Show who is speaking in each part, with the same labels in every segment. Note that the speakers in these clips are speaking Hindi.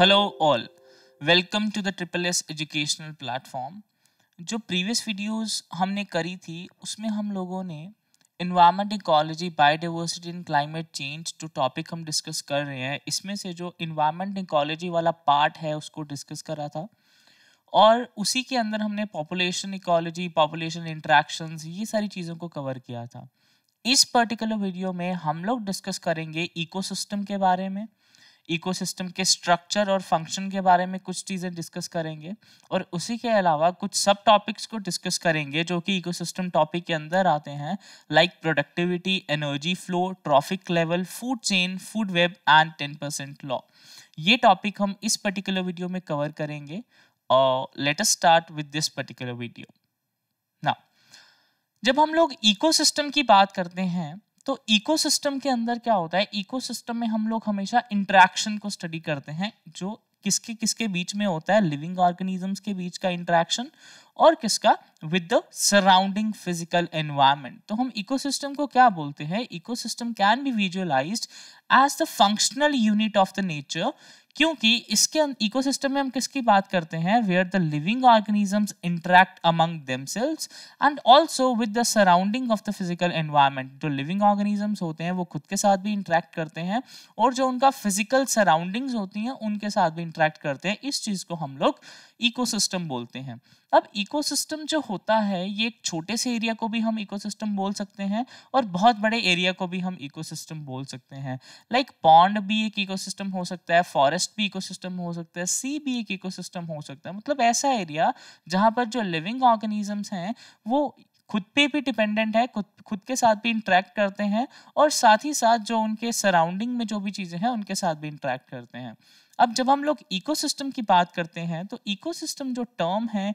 Speaker 1: Hello all welcome to the triple S educational platform जो प्रीवियस वीडियोस हमने करी थी उसमें हम लोगों ने environment ecology biodiversity and climate change जो टॉपिक हम डिस्कस कर रहे हैं इसमें से जो इन्वायरमेंट इकोलॉजी वाला पार्ट है उसको डिस्कस करा था और उसी के अंदर हमने पॉपुलेशन इकोलॉजी पॉपुलेशन इंट्रैक्शन ये सारी चीज़ों को कवर किया था इस पर्टिकुलर वीडियो में हम लोग डिस्कस करेंगे इकोसिस्टम के बारे में इकोसिस्टम के स्ट्रक्चर और फंक्शन के बारे में कुछ चीज़ें डिस्कस करेंगे और उसी के अलावा कुछ सब टॉपिक्स को डिस्कस करेंगे जो कि इकोसिस्टम टॉपिक के अंदर आते हैं like productivity energy flow trophic level food chain food web and ten percent law ये टॉपिक हम इस पर्टिकुलर वीडियो में कवर करेंगे और let start with this particular video ना जब हम लोग इकोसिस्टम की बात करते हैं तो इकोसिस्टम के अंदर क्या होता है इकोसिस्टम में हम लोग हमेशा इंट्रैक्शन को स्टडी करते हैं जो किसके किसके बीच में होता है लिविंग ऑर्गेनिजम्स के बीच का इंट्रैक्शन और किसका with the surrounding physical environment तो हम इकोसिस्टम को क्या बोलते हैं ecosystem can be visualized as the functional unit of the nature क्योंकि इसके इकोसिस्टम अं- में हम किसकी बात करते हैं where the living organisms interact among themselves and also with the surrounding of the physical environment जो लिविंग ऑर्गेनिजम्स होते हैं वो खुद के साथ भी इंटरेक्ट करते हैं और जो उनका फिजिकल सराउंडिंग्स होती हैं उनके साथ भी इंटरेक्ट करते हैं इस चीज़ को हम लोग इकोसिस्टम बोलते हैं अब इकोसिस्टम जो होता है ये एक छोटे से एरिया को भी हम इकोसिस्टम बोल सकते हैं और बहुत बड़े एरिया को भी हम इकोसिस्टम बोल सकते हैं लाइक like, पॉन्ड भी एक इकोसिस्टम हो सकता है फॉरेस्ट भी इकोसिस्टम हो सकता है सी भी एक इकोसिस्टम हो सकता है मतलब ऐसा एरिया जहाँ पर जो लिविंग ऑर्गेनिजम्स हैं वो खुद पे भी डिपेंडेंट है खुद खुद के साथ भी इंट्रैक्ट करते हैं और साथ ही साथ जो उनके सराउंडिंग में जो भी चीज़ें हैं उनके साथ भी इंट्रैक्ट करते हैं अब जब हम लोग इकोसिस्टम की बात करते हैं तो इकोसिस्टम जो टर्म है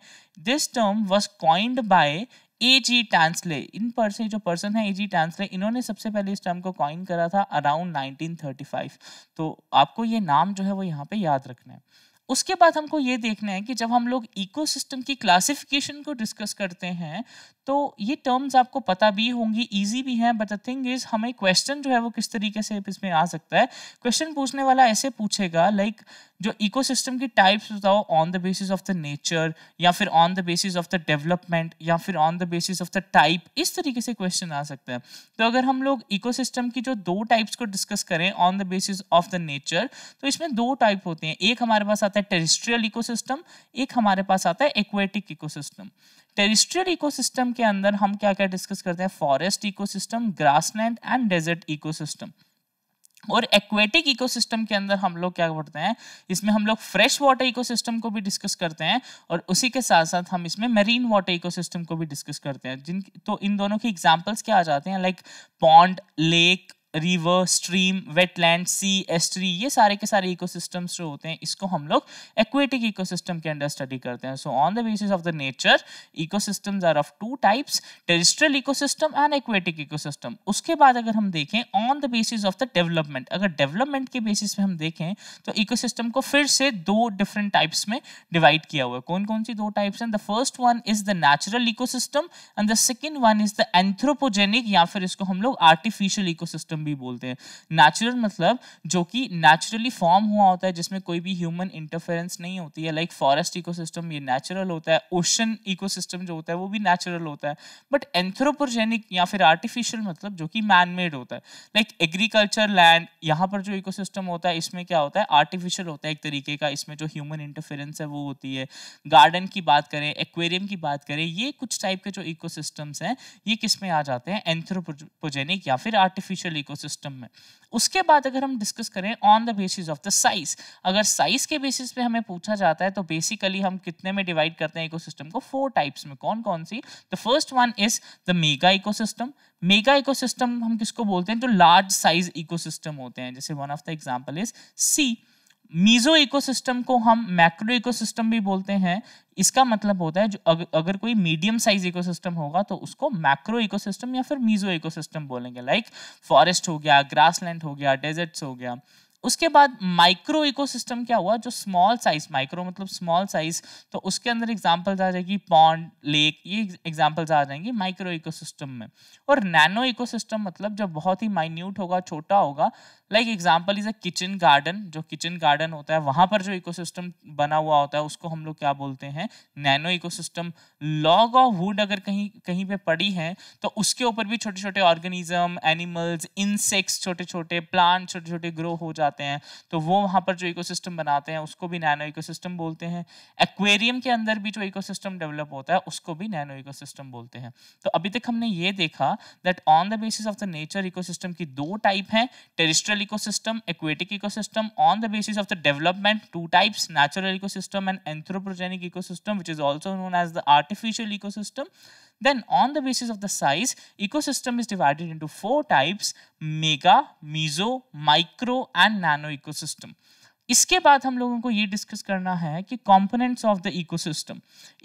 Speaker 1: this term was coined by A G Tansley in पर से जो पर्सन है ए जी टैंसले इन्होंने सबसे पहले इस टर्म को कॉइन करा था अराउंड 1935 तो आपको ये नाम जो है वो यहाँ पे याद रखना है उसके बाद हमको ये देखना है कि जब हम लोग इकोसिस्टम की क्लासिफिकेशन को डिस्कस करते हैं तो ये टर्म्स आपको पता भी होंगी इजी भी हैं बट द थिंग इज हमें क्वेश्चन जो है वो किस तरीके से इसमें आ सकता है क्वेश्चन पूछने वाला ऐसे पूछेगा लाइक like, जो इकोसिस्टम की टाइप्स बताओ on the basis of the nature या फिर on the basis of the development या फिर on the basis of the type इस तरीके से क्वेश्चन आ सकता है तो अगर हम लोग इको की जो दो टाइप्स को डिस्कस करें on the basis of the nature तो इसमें दो टाइप होते हैं एक हमारे पास आता आता है टेरिस्ट्रियल इकोसिस्टम एक हमारे पास आता है एक्वेटिक इकोसिस्टम टेरिस्ट्रियल इकोसिस्टम के अंदर हम क्या क्या डिस्कस करते हैं forest ecosystem grassland and desert ecosystem और एक्वेटिक इकोसिस्टम के अंदर हम लोग क्या करते हैं इसमें हम लोग फ्रेश वाटर इकोसिस्टम को भी डिस्कस करते हैं और उसी के साथ साथ हम इसमें मरीन वाटर इकोसिस्टम को भी डिस्कस करते हैं जिन तो इन दोनों के एग्जांपल्स क्या आ जाते हैं like pond lake river stream wetland sea estuary ये सारे के सारे इकोसिस्टम्स जो होते हैं इसको हम लोग एक्वेटिक इकोसिस्टम के अंडर स्टडी करते हैं so on the basis of the nature ecosystems are of two types terrestrial ecosystem and aquatic ecosystem उसके बाद अगर हम देखें on the basis of the development अगर डेवलपमेंट के बेसिस पे हम देखें तो इकोसिस्टम को फिर से दो डिफरेंट टाइप्स में डिवाइड किया हुआ है कौन कौन सी दो टाइप्स हैं the first one is the natural ecosystem and the second one is the anthropogenic या फिर इसको हम लोग आर्टिफिशियल इकोसिस्टम भी बोलते हैं नेचुरल मतलब जो कि नेचुरली फॉर्म हुआ होता है जिसमें कोई भी ह्यूमन इंटरफेरेंस नहीं होती है लाइक फॉरेस्ट इको ये नेचुरल होता है ओशन इको जो होता है वो भी नेचुरल होता है बट एंथ्रोपोजेनिक या फिर आर्टिफिशियल मतलब जो कि मैन मेड होता है लाइक एग्रीकल्चर लैंड यहाँ पर जो इको होता है इसमें क्या होता है आर्टिफिशियल होता है एक तरीके का इसमें जो ह्यूमन इंटरफेरेंस है वो होती है गार्डन की बात करें एक्वेरियम की बात करें ये कुछ टाइप के जो इकोसिस्टम्स हैं ये किस में आ जाते हैं एंथ्रोपोजेनिक या फिर आर्टिफिशियल इको इकोसिस्टम में उसके बाद अगर हम डिस्कस करें on the basis of the size अगर साइज के बेसिस पे हमें पूछा जाता है तो बेसिकली हम कितने में डिवाइड करते हैं इकोसिस्टम को फोर टाइप्स में कौन कौन सी the first one is the mega ecosystem mega ecosystem हम किसको बोलते हैं जो लार्ज साइज इकोसिस्टम होते हैं जैसे one of the example is sea meso ecosystem को हम मैक्रो इकोसिस्टम भी बोलते हैं इसका मतलब होता है जो अग, अगर कोई मीडियम साइज इकोसिस्टम होगा तो उसको मैक्रो इकोसिस्टम या फिर मीजो इकोसिस्टम बोलेंगे लाइक फॉरेस्ट हो गया ग्रासलैंड हो गया डेजर्ट्स हो गया उसके बाद माइक्रो इकोसिस्टम क्या हुआ जो स्मॉल साइज माइक्रो मतलब स्मॉल साइज तो उसके अंदर एग्जाम्पल्स आ जाएगी पॉन्ड लेक ये एग्जाम्पल्स आ जाएंगे माइक्रो इकोसिस्टम में और नैनो इकोसिस्टम मतलब जब बहुत ही माइन्यूट होगा छोटा होगा like example is a kitchen garden जो किचन गार्डन होता है वहां पर जो इकोसिस्टम बना हुआ होता है उसको हम लोग क्या बोलते हैं nano ecosystem log of wood अगर कहीं कहीं पे पड़ी है तो उसके ऊपर भी छोटे छोटे ऑर्गेनिज्म एनिमल्स इंसेक्ट्स छोटे छोटे प्लांट छोटे छोटे ग्रो हो जाते हैं तो वो वहां पर जो इकोसिस्टम बनाते हैं उसको भी नैनो इकोसिस्टम बोलते हैं एक्वेरियम के अंदर भी जो इकोसिस्टम डेवलप होता है उसको भी नैनो इकोसिस्टम बोलते हैं तो अभी तक हमने ये देखा that on the basis of the nature ecosystem की दो टाइप हैं terrestrial ecosystem, aquatic ecosystem on the basis of the development, two types, natural ecosystem and anthropogenic ecosystem, which is also known as the artificial ecosystem. Then on the basis of the size, ecosystem is divided into four types, mega, meso, micro and nano ecosystem. इसके बाद हम लोगों को ये डिस्कस करना है कि components of the ecosystem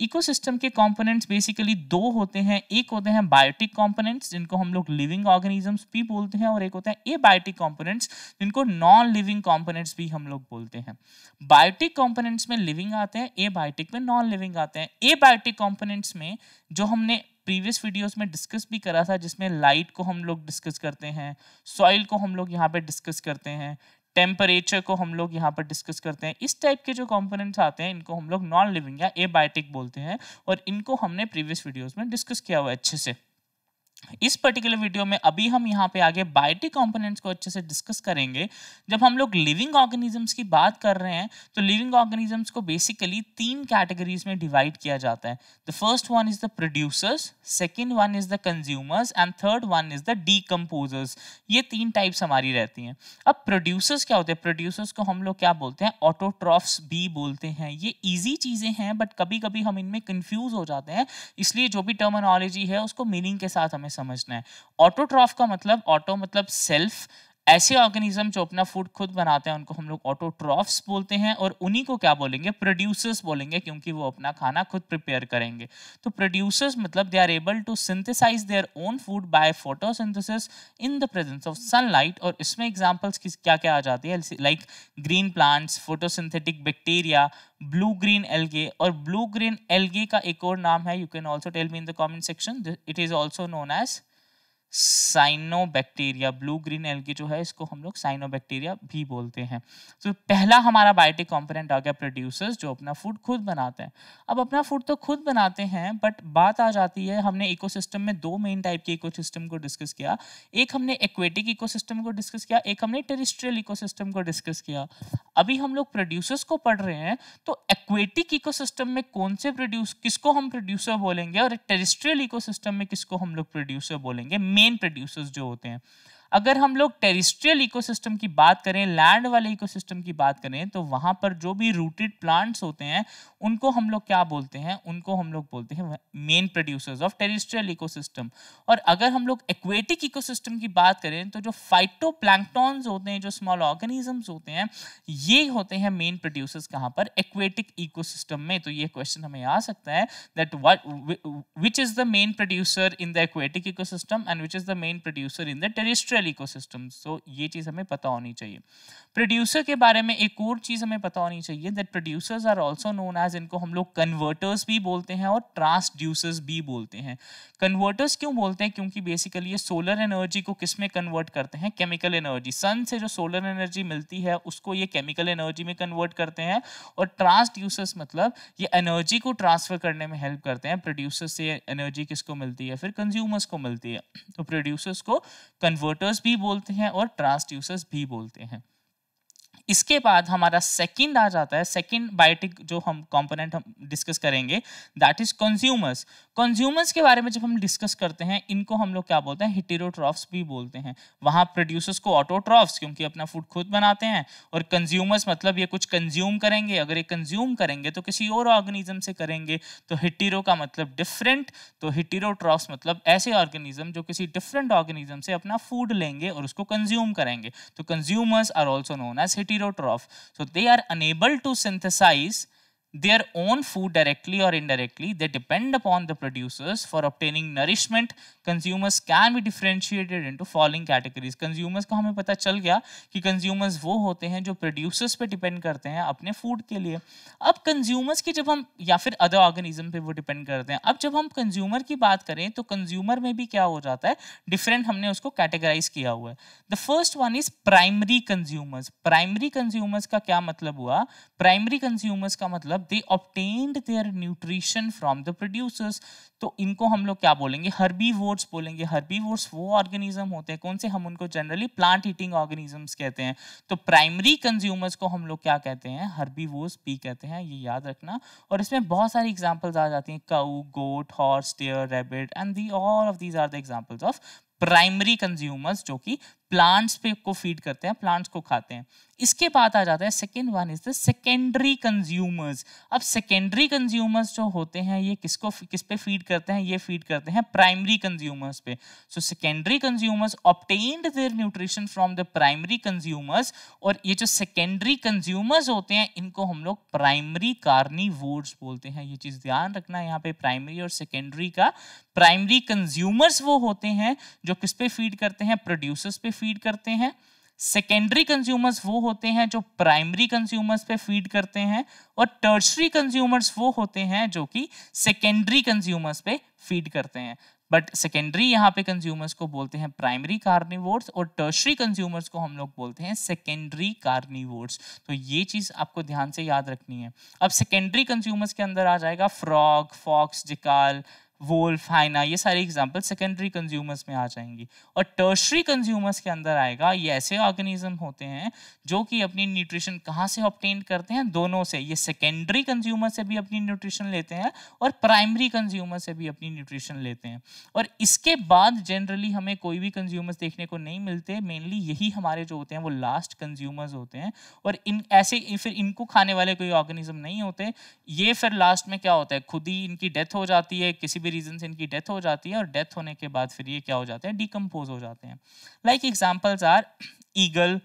Speaker 1: ecosystem के कंपोनेंट्स बेसिकली दो होते हैं एक होते हैं बायोटिक कंपोनेंट्स जिनको हम लोग लिविंग ऑर्गेनिजम्स भी बोलते हैं और एक होता है ए बायोटिक कॉम्पोनेंट्स जिनको नॉन लिविंग कॉम्पोनेंट्स भी हम लोग बोलते हैं बायोटिक कॉम्पोनेंट्स में लिविंग आते हैं ए बायोटिक में नॉन लिविंग आते हैं ए बायोटिक कंपोनेंट्स में जो हमने प्रीवियस वीडियोस में डिस्कस भी करा था जिसमें लाइट को हम लोग डिस्कस करते हैं सॉइल को हम लोग यहाँ पे डिस्कस करते हैं टेम्परेचर को हम लोग यहाँ पर डिस्कस करते हैं इस टाइप के जो कंपोनेंट्स आते हैं इनको हम लोग नॉन लिविंग या एबायोटिक बोलते हैं और इनको हमने प्रीवियस वीडियोस में डिस्कस किया हुआ है अच्छे से इस पर्टिकुलर वीडियो में अभी हम यहाँ पे आगे बायोटिक कंपोनेंट्स को अच्छे से डिस्कस करेंगे जब हम लोग लिविंग ऑर्गेनिजम्स की बात कर रहे हैं तो लिविंग ऑर्गेनिजम्स को बेसिकली तीन कैटेगरीज में डिवाइड किया जाता है the first one is the producers second one is the consumers and third one is the decomposers ये तीन टाइप्स हमारी रहती हैं अब प्रोड्यूसर्स क्या होते हैं प्रोड्यूसर्स को हम लोग क्या बोलते हैं ऑटोट्रॉफ्स भी बोलते हैं ये ईजी चीज़ें हैं बट कभी कभी हम इनमें कन्फ्यूज हो जाते हैं इसलिए जो भी टर्मोनोलॉजी है उसको मीनिंग के साथ हमें समझना है ऑटोट्रॉफ का मतलब ऑटो मतलब सेल्फ ऐसे ऑर्गेनिज्म जो अपना फूड खुद बनाते हैं उनको हम लोग ऑटोट्रॉफ्स बोलते हैं और उन्हीं को क्या बोलेंगे प्रोड्यूसर्स बोलेंगे क्योंकि वो अपना खाना खुद प्रिपेयर करेंगे तो प्रोड्यूसर्स मतलब they are able to synthesize their own food by photosynthesis in the presence of sunlight और इसमें एग्जाम्पल्स क्या क्या आ जाती है like green plants photosynthetic bacteria blue green algae और ब्लू ग्रीन एलगे का एक और नाम है you can also tell me in the comment section it is also known as cyanobacteria blue green algae जो है इसको हम लोग साइनोबैक्टीरिया भी बोलते हैं तो so, पहला हमारा बायोटिक कंपोनेंट आ गया प्रोड्यूसर्स जो अपना फूड खुद बनाते हैं अब अपना फूड तो खुद बनाते हैं बट बात आ जाती है हमने इकोसिस्टम में दो मेन टाइप के इको को डिस्कस किया एक हमने एक्वेटिक इको को डिस्कस किया एक हमने टेरिस्ट्रियल इको को डिस्कस किया अभी हम लोग प्रोड्यूसर्स को पढ़ रहे हैं तो एक्वेटिक इको में कौन से प्रोड्यूस किसको हम प्रोड्यूसर बोलेंगे और टेरिस्ट्रियल इको में किसको हम लोग प्रोड्यूसर बोलेंगे मेन प्रोड्यूसर्स जो होते हैं अगर हम लोग टेरिस्ट्रियल इकोसिस्टम की बात करें लैंड वाले इकोसिस्टम की बात करें तो वहां पर जो भी रूटेड प्लांट्स होते हैं उनको हम लोग क्या बोलते हैं उनको हम लोग बोलते हैं main producers of terrestrial ecosystem और अगर हम लोग एक्वेटिक इकोसिस्टम की बात करें तो जो फाइटो होते हैं जो स्मॉल ऑर्गेनिजम्स होते हैं ये होते हैं मेन प्रोड्यूसर्स कहाँ पर एक्वेटिक इकोसिस्टम में तो ये क्वेश्चन हमें आ सकता है that what which is the main producer in the aquatic ecosystem and which is the main producer in the terrestrial neutral ecosystem so ये चीज़ हमें पता होनी चाहिए प्रोड्यूसर के बारे में एक और चीज़ हमें पता होनी चाहिए that producers are also known as इनको हम लोग कन्वर्टर्स भी बोलते हैं और ट्रांसड्यूसर्स भी बोलते हैं कन्वर्टर्स क्यों बोलते हैं क्योंकि बेसिकली ये सोलर एनर्जी को किस में कन्वर्ट करते हैं केमिकल एनर्जी सन से जो सोलर एनर्जी मिलती है उसको ये केमिकल एनर्जी में कन्वर्ट करते हैं और ट्रांसड्यूसर्स मतलब ये एनर्जी को ट्रांसफर करने में हेल्प करते हैं प्रोड्यूसर्स से एनर्जी किसको मिलती है फिर कंज्यूमर्स को मिलती है तो प्रोड्यूसर्स को कन्वर्टर्स भी बोलते हैं और ट्रांसड्यूसर्स भी बोलते हैं इसके बाद हमारा सेकंड आ जाता है सेकंड बायोटिक जो हम कंपोनेंट हम डिस्कस करेंगे दैट इज कंज्यूमर्स कंज्यूमर्स के बारे में जब हम डिस्कस करते हैं इनको हम लोग क्या बोलते हैं हिटेरोट्रॉफ्स भी बोलते हैं वहाँ प्रोड्यूसर्स को ऑटोट्रॉफ्स क्योंकि अपना फूड खुद बनाते हैं और कंज्यूमर्स मतलब ये कुछ कंज्यूम करेंगे अगर ये कंज्यूम करेंगे तो किसी और ऑर्गेनिज्म से करेंगे तो हिटीरो का मतलब डिफरेंट तो हिटीरोट्रॉफ्स मतलब ऐसे ऑर्गेनिज्म जो किसी डिफरेंट ऑर्गेनिज्म से अपना फूड लेंगे और उसको कंज्यूम करेंगे तो consumers are also known as hetero So they are unable to synthesize their own food directly or indirectly. They depend upon the producers for obtaining nourishment. Consumers can be differentiated into following categories. Consumers ko hame pata chal gaya ki consumers wo hote hain jo producers pe depend karte hain apne food ke liye ab consumers ki jab hum ya fir other organism pe wo depend karte hain ab jab hum consumer ki baat kare to consumer mein bhi kya ho jata hai different humne usko categorize kiya hua hai The first one is primary consumers. Primary consumers ka kya matlab hua Primary consumers ka matlab मतलब they obtained their nutrition from the producers तो इनको हम लोग क्या बोलेंगे हर्बी वोट्स बोलेंगे हर्बी वोट्स वो ऑर्गेनिज्म होते हैं कौन से हम उनको जनरली प्लांट ईटिंग ऑर्गेनिजम्स कहते हैं तो प्राइमरी कंज्यूमर्स को हम लोग क्या कहते हैं हर्बी वोट्स भी कहते हैं ये याद रखना और इसमें बहुत सारी एग्जाम्पल्स आ जाती हैं cow goat horse deer rabbit and the all of these are the examples of primary consumers जो कि प्लांट्स पे को फीड करते हैं प्लांट्स को खाते हैं इसके बाद आ जाता है second one is the secondary consumers अब सेकेंडरी कंज्यूमर्स जो होते हैं ये किसको किस पे फीड करते हैं ये फीड करते हैं प्राइमरी कंज्यूमर्स पे so secondary consumers obtained their nutrition from the primary consumers और ये जो सेकेंडरी कंज्यूमर्स होते हैं इनको हम लोग प्राइमरी कार्नी बोलते हैं ये चीज़ ध्यान रखना यहाँ पे प्राइमरी और सेकेंडरी का प्राइमरी कंज्यूमर्स वो होते हैं जो किस पे फीड करते हैं प्रोड्यूसर्स पे फीड करते हैं सेकेंडरी कंज्यूमर्स वो होते हैं जो प्राइमरी कंज्यूमर्स पे फीड करते हैं और टर्सरी कंज्यूमर्स वो होते हैं जो कि सेकेंडरी कंज्यूमर्स पे फीड करते हैं बट सेकेंडरी यहाँ पे कंज्यूमर्स को बोलते हैं प्राइमरी कार्निवोर्स और टर्सरी कंज्यूमर्स को हम लोग बोलते हैं सेकेंडरी कार्निवोर्स तो ये चीज़ आपको ध्यान से याद रखनी है अब सेकेंडरी कंज्यूमर्स के अंदर आ जाएगा frog fox jackal wolf hyena ये सारी एग्जाम्पल सेकेंडरी कंज्यूमर्स में आ जाएंगी और टर्शरी कंज्यूमर्स के अंदर आएगा ये ऐसे ऑर्गेनिज्म होते हैं जो कि अपनी न्यूट्रिशन कहाँ से ऑप्टेन करते हैं दोनों से ये सेकेंडरी कंज्यूमर से भी अपनी न्यूट्रिशन लेते हैं और प्राइमरी कंज्यूमर से भी अपनी न्यूट्रिशन लेते हैं और इसके बाद जनरली हमें कोई भी कंज्यूमर्स देखने को नहीं मिलते मेनली यही हमारे जो होते हैं वो लास्ट कंज्यूमर्स होते हैं और इन ऐसे फिर इनको खाने वाले कोई ऑर्गेनिज्म नहीं होते ये फिर लास्ट में क्या होता है खुद ही इनकी डेथ हो जाती है किसी भी भी रीज़न से इनकी डेथ हो जाती है और डेथ होने के बाद फिर ये क्या हो जाते हैं डिकम्पोज हो जाते हैं like examples are eagle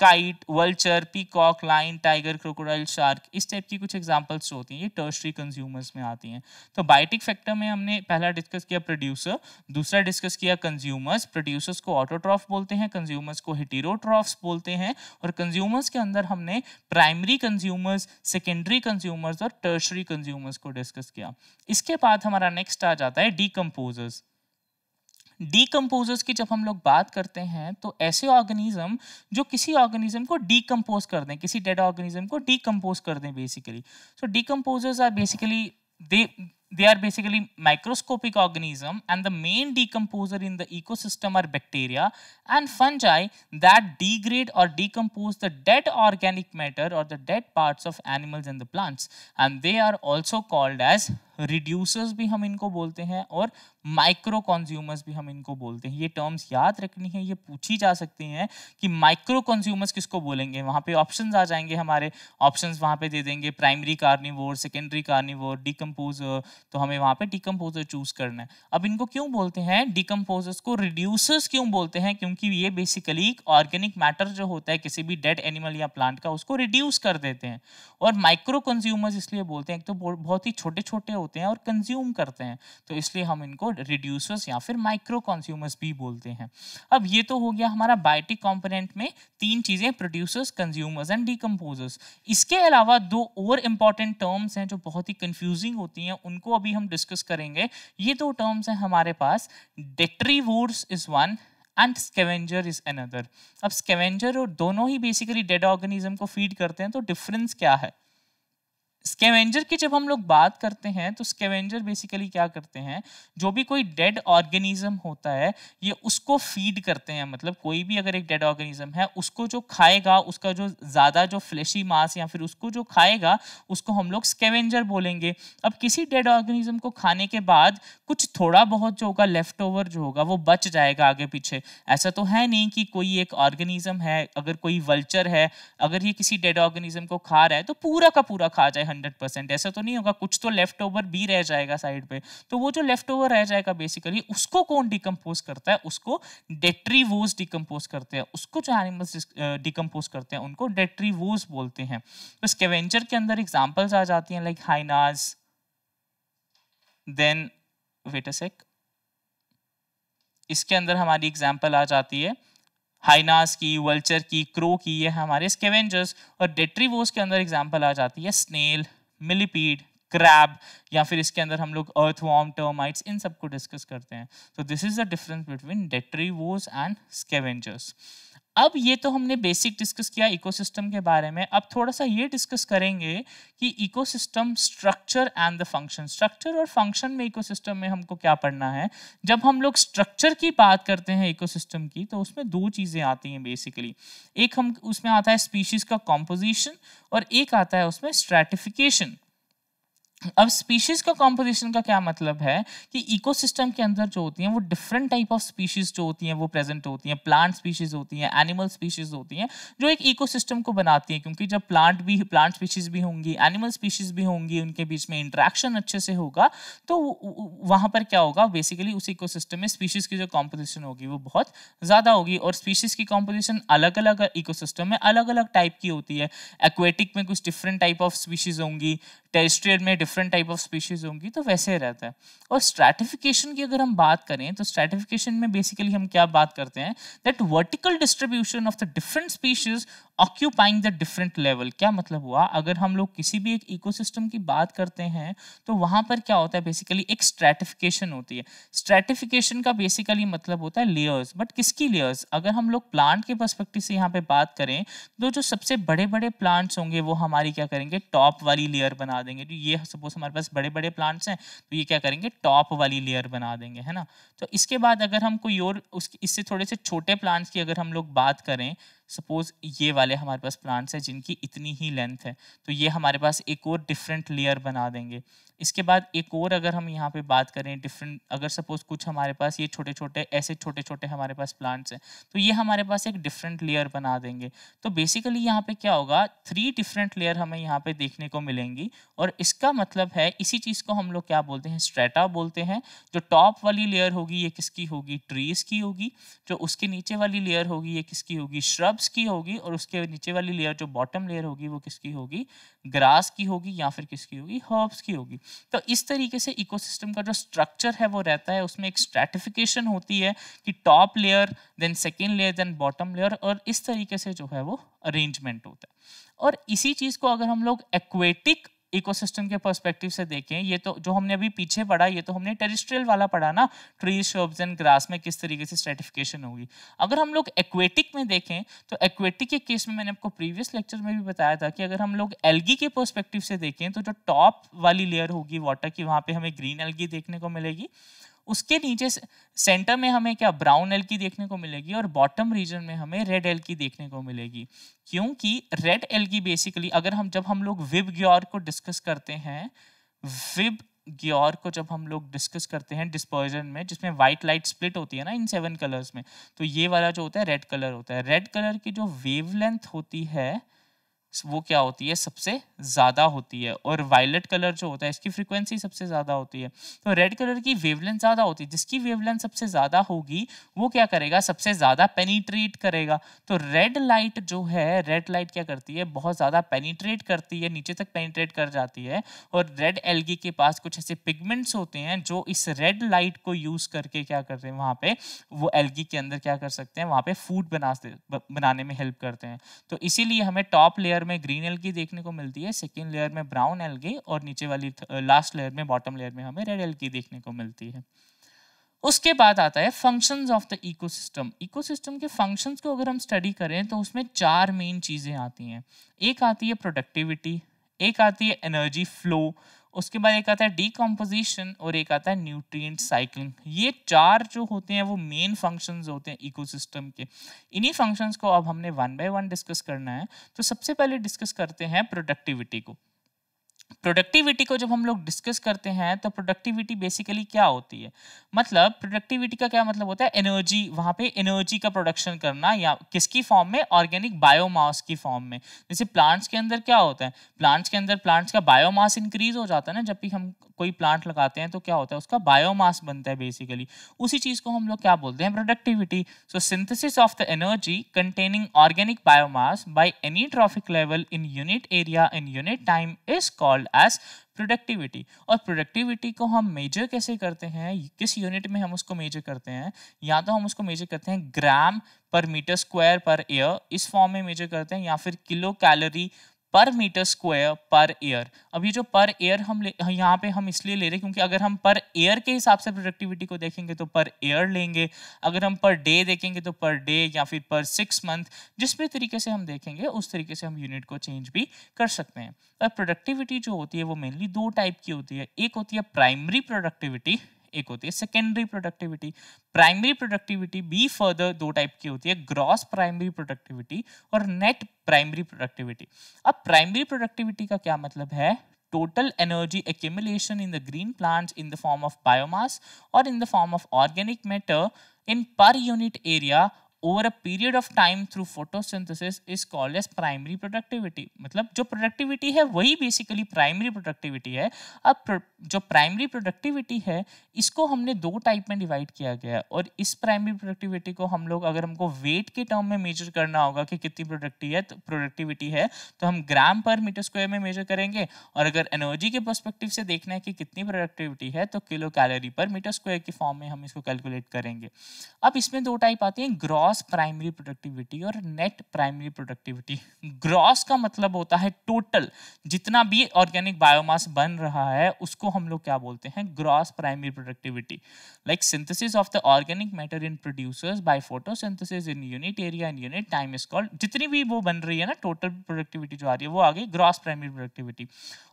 Speaker 1: kite vulture peacock lion tiger crocodile shark इस टाइप की कुछ एग्जांपल्स होती हैं ये टर्सरी कंज्यूमर्स में आती हैं तो बायोटिक फैक्टर में हमने पहला डिस्कस किया प्रोड्यूसर दूसरा डिस्कस किया कंज्यूमर्स प्रोड्यूसर्स को ऑटोट्रॉफ बोलते हैं कंज्यूमर्स को हिटीरोट्रॉफ्स बोलते हैं और कंज्यूमर्स के अंदर हमने प्राइमरी कंज्यूमर्स सेकेंडरी कंज्यूमर्स और टर्सरी कंज्यूमर्स को डिस्कस किया इसके बाद हमारा नेक्स्ट आ जाता है डीकम्पोजर्स डीकम्पोजर्स की जब हम लोग बात करते हैं तो ऐसे ऑर्गेनिज्म जो किसी ऑर्गेनिज्म को डीकम्पोज कर दें किसी डेड ऑर्गेनिज्म को डीकम्पोज कर दें basically so decomposers are basically they they are basically microscopic organism and the main decomposer in the eco system are bacteria and fungi that degrade और decompose the dead organic matter और the dead parts of animals and the plants and they are also called as reducers भी हम इनको बोलते हैं और माइक्रो कंज्यूमर्स भी हम इनको बोलते हैं ये टर्म्स याद रखनी है ये पूछी जा सकती हैं कि माइक्रो कंज्यूमर्स किसको बोलेंगे वहाँ पे ऑप्शंस आ जाएंगे हमारे ऑप्शंस वहाँ पे दे देंगे primary carnivore secondary carnivore decomposer तो हमें वहाँ पे डिकम्पोजर चूज करना है अब इनको क्यों बोलते हैं डिकम्पोजर्स को रिड्यूसर्स क्यों बोलते हैं क्योंकि ये बेसिकली ऑर्गेनिक मैटर जो होता है किसी भी डेड एनिमल या प्लांट का उसको रिड्यूस कर देते हैं और माइक्रो कंज्यूमर्स इसलिए बोलते हैं एक तो बहुत ही छोटे छोटे होते हैं और कंज्यूम करते हैं तो इसलिए हम इनको रिड्यूसर्स या फिर माइक्रो कंज्यूमर्स भी बोलते हैं अब ये तो हो गया हमारा बायोटिक कॉम्पोनेंट में तीन चीज़ें प्रोड्यूसर्स कंज्यूमर्स एंड डीकम्पोजर्स इसके अलावा दो और इम्पॉर्टेंट टर्म्स हैं जो बहुत ही कन्फ्यूजिंग होती हैं उनको अभी हम डिस्कस करेंगे ये दो टर्म्स हैं हमारे पास detritivores is one and scavenger is another अब स्केवेंजर और दोनों ही बेसिकली डेड ऑर्गेनिज्म को फीड करते हैं तो डिफरेंस क्या है स्केवेंजर की जब हम लोग बात करते हैं तो स्केवेंजर बेसिकली क्या करते हैं जो भी कोई डेड ऑर्गेनिज्म होता है ये उसको फीड करते हैं मतलब कोई भी अगर एक डेड ऑर्गेनिज्म है उसको जो खाएगा उसका जो ज़्यादा जो फ्लैशी मास या फिर उसको जो खाएगा उसको हम लोग स्केवेंजर बोलेंगे अब किसी डेड ऑर्गेनिज्म को खाने के बाद कुछ थोड़ा बहुत जो होगा लेफ्ट ओवर जो होगा वो बच जाएगा आगे पीछे ऐसा तो है नहीं कि कोई एक ऑर्गेनिज्म है अगर कोई वल्चर है अगर ये किसी डेड ऑर्गेनिज्म को खा रहा है तो पूरा का पूरा खा जाए हंड्रेड परसेंट ऐसा तो नहीं होगा कुछ तो लेफ्ट ओवर भी रह जाएगा साइड पे तो वो जो लेफ्ट ओवर रह जाएगा बेसिकली उसको कौन डिकम्पोज करता है उसको डेट्रीवोज डिकम्पोज करते हैं उसको जो एनिमल्स डिकम्पोज करते हैं उनको डेट्रीवोज बोलते हैं तो स्केवेंचर के अंदर एग्जाम्पल्स आ जाती हैं लाइक हाइनाज देन वेट इसके अंदर हमारी एग्जाम्पल आ जाती है हाइनास की वल्चर की क्रो की ये हमारे स्केवेंजर्स और डेट्रीवोस के अंदर एग्जाम्पल आ जाती है स्नेल मिलीपीड क्रैब या फिर इसके अंदर हम लोग अर्थ वॉर्म टर्माइट्स इन सबको डिस्कस करते हैं तो this is the difference between detritivores and scavengers अब ये तो हमने बेसिक डिस्कस किया इकोसिस्टम के बारे में अब थोड़ा सा ये डिस्कस करेंगे कि ecosystem structure and the function structure और फंक्शन में इकोसिस्टम में हमको क्या पढ़ना है जब हम लोग स्ट्रक्चर की बात करते हैं इकोसिस्टम की तो उसमें दो चीज़ें आती हैं बेसिकली एक हम उसमें आता है स्पीशीज़ का कॉम्पोजिशन और एक आता है उसमें स्ट्रेटिफिकेशन अब स्पीशीज का कॉम्पोजिशन का क्या मतलब है कि इकोसिस्टम के अंदर जो होती हैं वो डिफरेंट टाइप ऑफ स्पीशीज जो होती हैं वो प्रेजेंट होती हैं प्लांट स्पीशीज होती हैं एनिमल स्पीशीज होती हैं जो एक इकोसिस्टम को बनाती हैं क्योंकि जब प्लांट भी प्लांट स्पीशीज भी होंगी एनिमल स्पीशीज भी होंगी उनके बीच में इंट्रैक्शन अच्छे से होगा तो वहाँ पर क्या होगा बेसिकली उस इको में स्पीशीज़ की जो कॉम्पोजिशन होगी वो बहुत ज़्यादा होगी और स्पीशीज़ की कॉम्पोजिशन अलग अलग इको में अलग अलग टाइप की होती है एक्वेटिक में कुछ डिफरेंट टाइप ऑफ स्पीशीज़ होंगी टेरिस्ट्रियल में डिफरेंट टाइप ऑफ स्पीशीज होंगी तो वैसे रहता है और स्ट्रेटिफिकेशन की अगर हम बात करें तो स्ट्रेटिफिकेशन में बेसिकली हम क्या बात करते हैं that vertical distribution of the different species occupying the different level क्या मतलब हुआ अगर हम लोग किसी भी एक इकोसिस्टम की बात करते हैं तो वहाँ पर क्या होता है बेसिकली एक स्ट्रेटिफिकेशन होती है स्ट्रेटिफिकेशन का बेसिकली मतलब होता है लेयर्स बट किसकी लेयर्स अगर हम लोग प्लांट के परस्पेक्टिव से यहाँ पे बात करें तो जो सबसे बड़े बड़े प्लांट्स होंगे वो हमारी क्या करेंगे टॉप वाली लेयर बना देंगे तो ये सपोज हमारे पास बड़े बड़े प्लांट्स हैं तो ये क्या करेंगे टॉप वाली लेयर बना देंगे है ना तो इसके बाद अगर हम कोई और उसके इससे थोड़े से छोटे प्लांट्स की अगर हम लोग बात करें सपोज ये वाले हमारे पास प्लांट्स हैं जिनकी इतनी ही लेंथ है तो ये हमारे पास एक और डिफरेंट लेयर बना देंगे इसके बाद एक और अगर हम यहाँ पे बात करें डिफरेंट अगर सपोज कुछ हमारे पास ये छोटे छोटे ऐसे छोटे छोटे हमारे पास प्लांट्स हैं तो ये हमारे पास एक डिफरेंट लेयर बना देंगे तो बेसिकली यहाँ पे क्या होगा थ्री डिफरेंट लेयर हमें यहाँ पे देखने को मिलेंगी और इसका मतलब है इसी चीज़ को हम लोग क्या बोलते हैं स्ट्रेटा बोलते हैं जो टॉप वाली लेयर होगी ये किसकी होगी ट्रीज़ की होगी जो उसके नीचे वाली लेयर होगी ये किसकी होगी श्रब्स की होगी और उसके नीचे वाली लेयर जो बॉटम लेयर होगी वो किसकी होगी ग्रास की होगी या फिर किसकी होगी हर्ब्स की होगी तो इस तरीके से इकोसिस्टम का जो स्ट्रक्चर है वो रहता है उसमें एक स्ट्रेटिफिकेशन होती है कि top layer then second layer then bottom layer और इस तरीके से जो है वो अरेंजमेंट होता है और इसी चीज़ को अगर हम लोग एक्वेटिक इकोसिस्टम के पर्सपेक्टिव से देखें ये तो जो हमने अभी पीछे पढ़ा ये तो हमने टेरिस्ट्रियल वाला पढ़ा ना ट्री शर्ब्स एंड ग्रास में किस तरीके से स्ट्रेटिफिकेशन होगी अगर हम लोग एक्वेटिक में देखें तो एक्वेटिक के केस में मैंने आपको प्रीवियस लेक्चर में भी बताया था कि अगर हम लोग एलगी के पर्सपेक्टिव से देखें तो जो टॉप वाली लेयर होगी वाटर की वहाँ पर हमें ग्रीन एलगी देखने को मिलेगी उसके नीचे सेंटर में हमें क्या ब्राउन एल की देखने को मिलेगी और बॉटम रीजन में हमें रेड एल की देखने को मिलेगी क्योंकि रेड एल की बेसिकली अगर हम जब हम लोग विब ग्योर को डिस्कस करते हैं विब ग्योर को जब हम लोग डिस्कस करते हैं डिस्पर्जन में जिसमें व्हाइट लाइट स्प्लिट होती है ना इन सेवन कलर्स में तो ये वाला जो होता है रेड कलर होता है रेड कलर की जो वेवलेंथ होती है वो क्या होती है सबसे ज़्यादा होती है और वायलेट कलर जो होता है इसकी फ्रिक्वेंसी सबसे ज़्यादा होती है तो रेड कलर की वेवलेंथ ज़्यादा होती है जिसकी वेवलेंथ सबसे ज़्यादा होगी वो क्या करेगा सबसे ज़्यादा पेनीट्रेट करेगा तो रेड लाइट जो है रेड लाइट क्या करती है बहुत ज़्यादा पेनीट्रेट करती है नीचे तक पेनीट्रेट कर जाती है और रेड एलगी के पास कुछ ऐसे पिगमेंट्स होते हैं जो इस रेड लाइट को यूज़ करके क्या करते हैं वहाँ पे वो एलगी के अंदर क्या कर सकते हैं वहाँ पे फूड बना बनाने में हेल्प करते हैं तो इसीलिए हमें टॉप लेयर में ग्रीन एलगी देखने को मिलती है सेकेंड लेयर में ब्राउन एलगी और नीचे वाली लास्ट लेयर में बॉटम लेयर में हमें रेड एलगी देखने को मिलती है उसके बाद आता है functions of the ecosystem ecosystem के फंक्शंस को अगर हम स्टडी करें तो उसमें चार मेन चीज़ें आती हैं एक आती है प्रोडक्टिविटी एक आती है एनर्जी फ्लो उसके बाद एक आता है डीकम्पोजिशन और एक आता है न्यूट्रिएंट साइकिलिंग ये चार जो होते हैं वो मेन फंक्शंस होते हैं इकोसिस्टम के इन्हीं फंक्शंस को अब हमने वन बाय वन डिस्कस करना है तो सबसे पहले डिस्कस करते हैं प्रोडक्टिविटी को प्रोडक्टिविटी को जब हम लोग डिस्कस करते हैं तो प्रोडक्टिविटी बेसिकली क्या होती है मतलब प्रोडक्टिविटी का क्या मतलब होता है एनर्जी वहां पे एनर्जी का प्रोडक्शन करना या किसकी फॉर्म में ऑर्गेनिक बायोमास की फॉर्म में जैसे प्लांट्स के अंदर क्या होता है प्लांट्स के अंदर प्लांट्स का बायोमास इंक्रीज हो जाता है ना जब भी हम कोई प्लांट लगाते हैं तो क्या होता है उसका बायोमास बनता है बेसिकली उसी चीज़ को हम लोग क्या बोलते हैं productivity so synthesis of the energy containing organic biomass by any trophic level in unit area in unit time is called called as productivity और प्रोडक्टिविटी को हम मेजर कैसे करते हैं किस यूनिट में हम उसको मेजर करते हैं या तो हम उसको मेजर करते हैं gram per meter square per year इस फॉर्म में मेजर करते हैं या फिर kilo calorie per meter square per year अब ये जो पर ईयर हम यहाँ पे हम इसलिए ले रहे हैं क्योंकि अगर हम पर ईयर के हिसाब से प्रोडक्टिविटी को देखेंगे तो पर ईयर लेंगे अगर हम पर डे देखेंगे तो पर डे या फिर पर सिक्स मंथ जिस भी तरीके से हम देखेंगे उस तरीके से हम यूनिट को चेंज भी कर सकते हैं और प्रोडक्टिविटी जो होती है वो मेनली दो टाइप की होती है एक होती है प्राइमरी प्रोडक्टिविटी एक होती है सेकेंडरी प्रोडक्टिविटी प्राइमरी प्रोडक्टिविटी भी फर्दर दो टाइप की होती है ग्रॉस प्राइमरी प्रोडक्टिविटी और नेट प्राइमरी प्रोडक्टिविटी अब प्राइमरी प्रोडक्टिविटी का क्या मतलब है total energy accumulation in the green plants in the form of biomass और in the form of organic matter in per unit area over a period of time through photosynthesis is called as primary productivity मतलब जो प्रोडक्टिविटी है वही बेसिकली प्राइमरी प्रोडक्टिविटी है अब जो प्राइमरी प्रोडक्टिविटी है इसको हमने दो टाइप में डिवाइड किया गया और इस प्राइमरी प्रोडक्टिविटी को हम लोग अगर हमको वेट के टर्म में मेजर करना होगा कि कितनी प्रोडक्टिव है तो प्रोडक्टिविटी है तो हम ग्राम पर मीटर स्क्वायर में मेजर करेंगे और अगर एनर्जी के पर्सपेक्टिव से देखना है कि कितनी प्रोडक्टिविटी है तो kilo calorie per meter square के फॉर्म में हम इसको कैलकुलेट करेंगे अब इसमें दो टाइप आती है ग्रॉस ग्रॉस प्राइमरी प्रोडक्टिविटी और नेट प्राइमरी प्रोडक्टिविटी ग्रॉस का मतलब होता है टोटल जितना भी ऑर्गेनिक बायोमास बन रहा है उसको हम लोग क्या बोलते हैं gross primary productivity like synthesis of the organic matter in producers by photosynthesis in unit area in unit time is called जितनी भी वो बन रही है ना टोटल प्रोडक्टिविटी जो आ रही है वो आ गई ग्रॉस प्राइमरी प्रोडक्टिविटी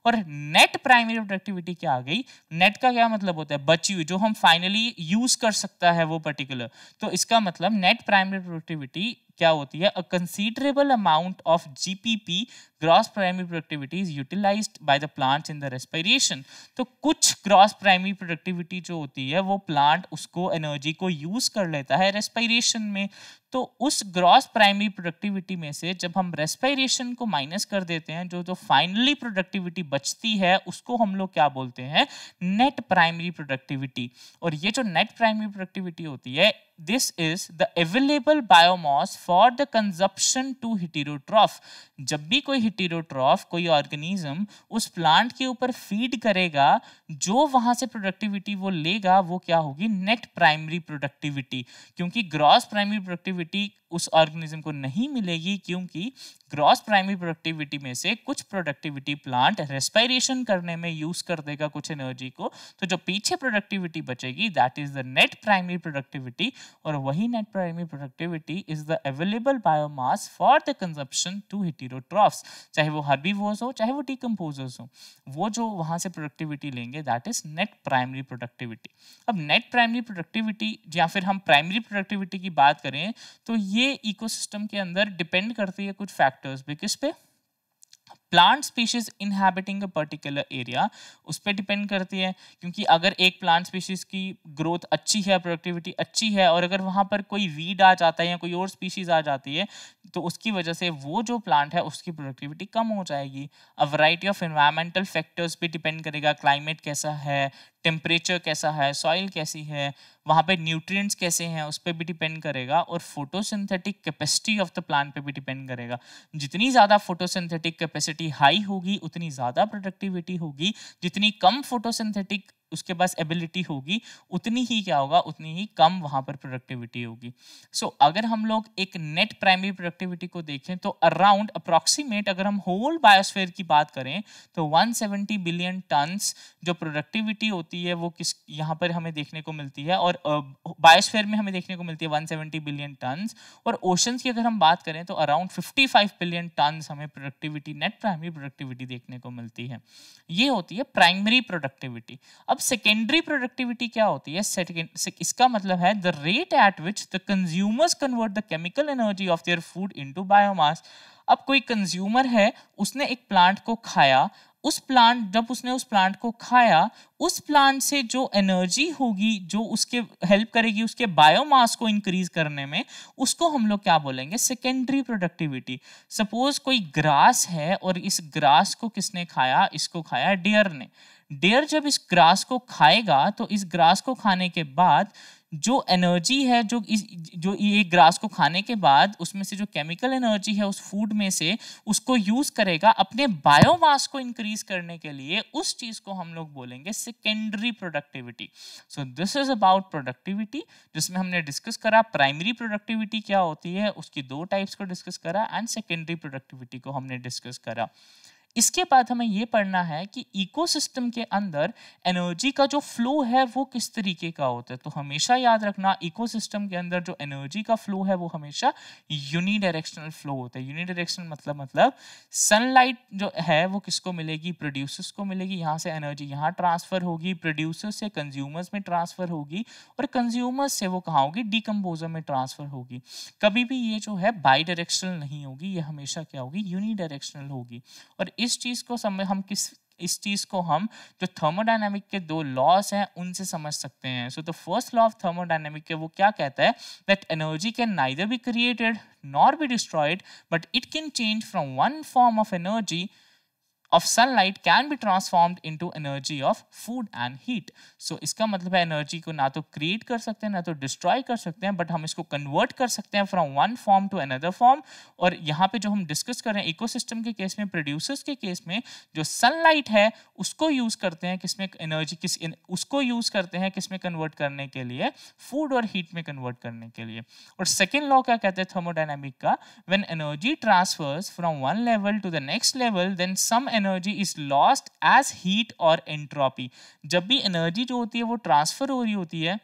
Speaker 1: और नेट प्राइमरी प्रोडक्टिविटी क्या आ गई नेट का क्या मतलब होता है बची हुई जो हम फाइनली यूज कर सकता है वो पर्टिकुलर तो इसका मतलब नेट प्राइम time productivity क्या होती है a considerable amount of GPP gross primary productivity is utilize by the plants in the respiration तो कुछ ग्रॉस प्राइमरी प्रोडक्टिविटी जो होती है वो प्लांट उसको एनर्जी को यूज़ कर लेता है रेस्पिरेशन में तो उस ग्रॉस प्राइमरी प्रोडक्टिविटी में से जब हम रेस्पिरेशन को माइनस कर देते हैं जो जो फाइनली प्रोडक्टिविटी बचती है उसको हम लोग क्या बोलते हैं नेट प्राइमरी प्रोडक्टिविटी और ये जो नेट प्राइमरी प्रोडक्टिविटी होती है this is the available biomass for the consumption to heterotroph जब भी कोई हिटीरोट्रॉफ कोई ऑर्गेनिज्म उस प्लांट के ऊपर फीड करेगा जो वहां से प्रोडक्टिविटी वो लेगा वो क्या होगी नेट प्राइमरी प्रोडक्टिविटी क्योंकि ग्रॉस प्राइमरी प्रोडक्टिविटी उस ऑर्गेनिज्म को नहीं मिलेगी क्योंकि ग्रॉस प्राइमरी प्रोडक्टिविटी में से कुछ प्रोडक्टिविटी प्लांट रेस्पायरेशन करने में यूज कर देगा कुछ एनर्जी को तो जो पीछे प्रोडक्टिविटी बचेगी that is the net primary productivity और वही net primary productivity is the available biomass for the consumption to heterotrophs चाहे वो हर्बीवोर्स हो चाहे वो डीकम्पोजर्स हो वो जो वहाँ से प्रोडक्टिविटी लेंगे that is net primary productivity अब नेट प्राइमरी प्रोडक्टिविटी या फिर हम प्राइमरी प्रोडक्टिविटी की बात करें तो ये इकोसिस्टम के अंदर डिपेंड करती है कुछ फैक्टर्स बिकस पे plant species inhabiting a particular area उस पर डिपेंड करती है क्योंकि अगर एक प्लांट स्पीशीज की ग्रोथ अच्छी है प्रोडक्टिविटी अच्छी है और अगर वहाँ पर कोई वीड आ जाता है या कोई और स्पीशीज आ जाती है तो उसकी वजह से वो जो प्लांट है उसकी प्रोडक्टिविटी कम हो जाएगी a variety of environmental factors पर डिपेंड करेगा क्लाइमेट कैसा है टेम्परेचर कैसा है सॉइल कैसी है वहाँ पे न्यूट्रिएंट्स कैसे हैं उस पर भी डिपेंड करेगा और photosynthetic capacity of the plant पे भी डिपेंड करेगा जितनी ज़्यादा फोटोसिंथेटिक कैपेसिटी हाई होगी उतनी ज़्यादा प्रोडक्टिविटी होगी जितनी कम फोटोसिंथेटिक उसके पास एबिलिटी होगी उतनी ही क्या होगा उतनी ही कम वहां पर प्रोडक्टिविटी होगी सो so, अगर हम लोग एक नेट प्राइमरी प्रोडक्टिविटी को देखें तो अराउंड अप्रोक्सीमेट अगर हम होल बायोस्फेयर की बात करें तो 170 बिलियन टन्स जो प्रोडक्टिविटी होती है वो किस यहाँ पर हमें देखने को मिलती है और बायोस्फेयर में हमें देखने को मिलती है वन बिलियन टनस और ओशंस की अगर हम बात करें तो अराउंड फिफ्टी बिलियन टनस हमें प्रोडक्टिविटी नेट प्राइमरी प्रोडक्टिविटी देखने को मिलती है ये होती है प्राइमरी प्रोडक्टिविटी अब सेकेंडरी प्रोडक्टिविटी क्या होती है इसका मतलब है the rate at which the consumers convert the chemical energy of their food into biomass अब कोई कंज्यूमर है उसने एक प्लांट को खाया उस प्लांट जब उसने उस प्लांट को खाया उस प्लांट से जो एनर्जी होगी जो उसके हेल्प करेगी उसके बायोमास को इंक्रीज करने में उसको हम लोग क्या बोलेंगे सेकेंडरी प्रोडक्टिविटी सपोज कोई ग्रास है और इस ग्रास को किसने खाया इसको खाया डियर ने डियर जब इस ग्रास को खाएगा तो इस ग्रास को खाने के बाद जो एनर्जी है जो इस जो ये ग्रास को खाने के बाद उसमें से जो केमिकल एनर्जी है उस फूड में से उसको यूज़ करेगा अपने बायोमास को इंक्रीज करने के लिए उस चीज़ को हम लोग बोलेंगे secondary productivity so this is about productivity जिसमें हमने डिस्कस करा प्राइमरी प्रोडक्टिविटी क्या होती है उसकी दो टाइप्स को डिस्कस करा एंड सेकेंडरी प्रोडक्टिविटी को हमने डिस्कस करा इसके बाद हमें ये पढ़ना है कि इकोसिस्टम के अंदर एनर्जी का जो फ्लो है वो किस तरीके का होता है तो हमेशा याद रखना इकोसिस्टम के अंदर जो एनर्जी का फ्लो है वो हमेशा यूनिडायरेक्शनल फ्लो होता है यूनिडायरेक्शनल मतलब मतलब सनलाइट जो है वो किसको मिलेगी प्रोड्यूसर्स को मिलेगी यहाँ से एनर्जी यहाँ ट्रांसफर होगी प्रोड्यूसर्स से कंज्यूमर्स में ट्रांसफर होगी और कंज्यूमर्स से वो कहाँ होगी डिकम्पोजर में ट्रांसफर होगी कभी भी ये जो है बाई डायरेक्शनल नहीं होगी ये हमेशा क्या होगी यूनी डायरेक्शनल होगी और इस चीज़ को समझ हम किस इस चीज़ को हम जो थर्मोडाइनमिक के दो लॉस हैं उनसे समझ सकते हैं so the first law of thermodynamic के वो क्या कहता है that energy can neither be created nor be destroyed but it can change from one form of energy of sunlight can be transformed into energy of food and heat so इसका मतलब है energy को ना तो create कर सकते हैं ना तो destroy कर सकते हैं but हम इसको convert कर सकते हैं from one form to another form. और यहाँ पे जो हम discuss कर रहे हैं ecosystem के case में producers के case में जो sunlight है उसको यूज करते हैं किसमें energy किस in, उसको यूज करते हैं किसमें कन्वर्ट करने के लिए फूड और हीट में कन्वर्ट करने के लिए और सेकेंड लॉ क्या कहते हैं थर्मोडाइनमिक का when energy transfers from one level to the next level then some energy is lost as heat और एंट्रोपी जब भी एनर्जी जो होती है वो ट्रांसफर हो रही होती है